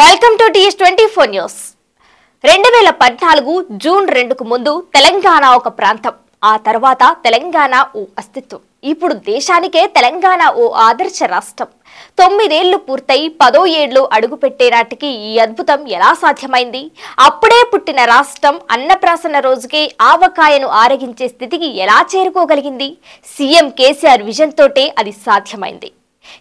welcome to TS twenty four news రెండు వేల పద్నాలుగు జూన్ రెండుకు ముందు తెలంగాణ ఒక ప్రాంతం ఆ తర్వాత తెలంగాణ ఓ అస్తిత్వం ఇప్పుడు దేశానికే తెలంగాణ ఓ ఆదర్శ రాష్ట్రం తొమ్మిదేళ్లు పూర్తయి పదో ఏళ్లు అడుగుపెట్టే నాటికి ఈ అద్భుతం ఎలా సాధ్యమైంది అప్పుడే పుట్టిన రాష్ట్రం అన్నప్రాసన రోజుకే ఆవకాయను ఆరగించే స్థితికి ఎలా చేరుకోగలిగింది సీఎం కేసీఆర్ విజన్ తోటే అది సాధ్యమైంది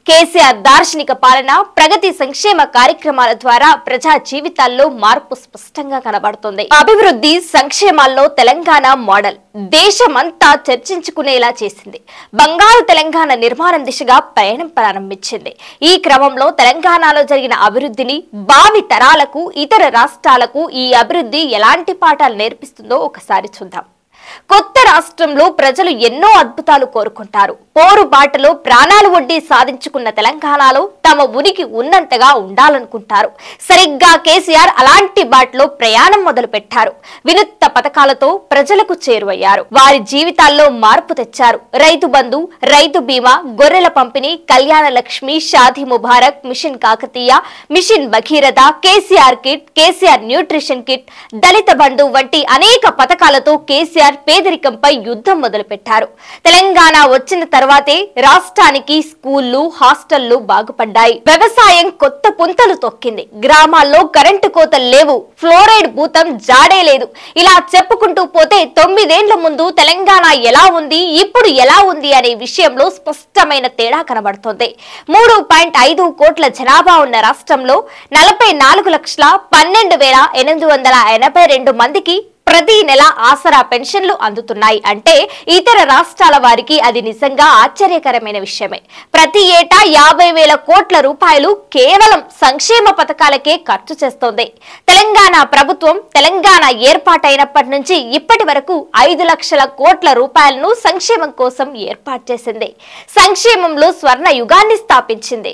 కేసీఆర్ దార్శనిక పాలన ప్రగతి సంక్షేమ కార్యక్రమాల ద్వారా ప్రజా జీవితాల్లో మార్పు స్పష్టంగా కనబడుతుంది అభివృద్ధి సంక్షేమాల్లో తెలంగాణ మోడల్ దేశమంతా చర్చించుకునేలా చేసింది బంగారు తెలంగాణ నిర్మాణం దిశగా ప్రయాణం ప్రారంభించింది ఈ క్రమంలో తెలంగాణలో జరిగిన అభివృద్ధిని భావి తరాలకు ఇతర రాష్ట్రాలకు ఈ అభివృద్ధి ఎలాంటి పాఠాలు నేర్పిస్తుందో ఒకసారి చూద్దాం కొత్త రాష్ట్రంలో ప్రజలు ఎన్నో అద్భుతాలు కోరుకుంటారు పోరు బాటలో ప్రాణాలు వడ్డీ సాధించుకున్న తెలంగాణలో తమ ఉనికి ఉన్నంతగా ఉండాలనుకుంటారు సరిగ్గా కేసీఆర్ అలాంటి బాటలో ప్రయాణం మొదలు పెట్టారు వినూత్న పథకాలతో ప్రజలకు చేరువయ్యారు వారి జీవితాల్లో మార్పు తెచ్చారు రైతు బంధు రైతు బీమా గొర్రెల పంపిణీ Kalyana Lakshmi Shaadi Mubarak mission Kakatiya mission Bhagiratha KCR kit KCR nutrition kit Dalit Bandhu వంటి అనేక పథకాలతో కేసీఆర్ పేదరికంపై యుద్ధం మొదలుపెట్టారు తెలంగాణ వచ్చిన తర్వాతే రాష్ట్రానికి స్కూళ్లు హాస్టళ్లు బాగుపడ్డారు పడ్డాయి వ్యవసాయం కొత్త పుంతలు తొక్కింది గ్రామాల్లో కరెంటు కోతలు లేవు ఫ్లోరైడ్ భూతం జాడే లేదు ఇలా చెప్పుకుంటూ పోతే తొమ్మిదేండ్ల ముందు తెలంగాణ ఎలా ఉంది ఇప్పుడు ఎలా ఉంది అనే విషయంలో స్పష్టమైన తేడా కనబడుతోంది మూడు పాయింట్ ఐదు కోట్ల జనాభా ఉన్న రాష్ట్రంలో నలభై నాలుగు లక్షల పన్నెండు వేల ఎనిమిది వందల ఎనభై రెండు మందికి ప్రతి నెల ఆసరా పెన్షన్లు అందుతున్నాయి అంటే ఇతర రాష్ట్రాల వారికి అది నిజంగా ఆశ్చర్యకరమైన విషయమే ప్రతి ఏటా యాభై వేల కోట్ల రూపాయలు కేవలం సంక్షేమ పథకాలకే ఖర్చు చేస్తోంది తెలంగాణ ప్రభుత్వం తెలంగాణ ఏర్పాటైనప్పటి నుంచి ఇప్పటి వరకు ఐదు లక్షల కోట్ల రూపాయలను సంక్షేమం కోసం ఏర్పాటు చేసింది సంక్షేమంలో స్వర్ణ యుగాన్ని స్థాపించింది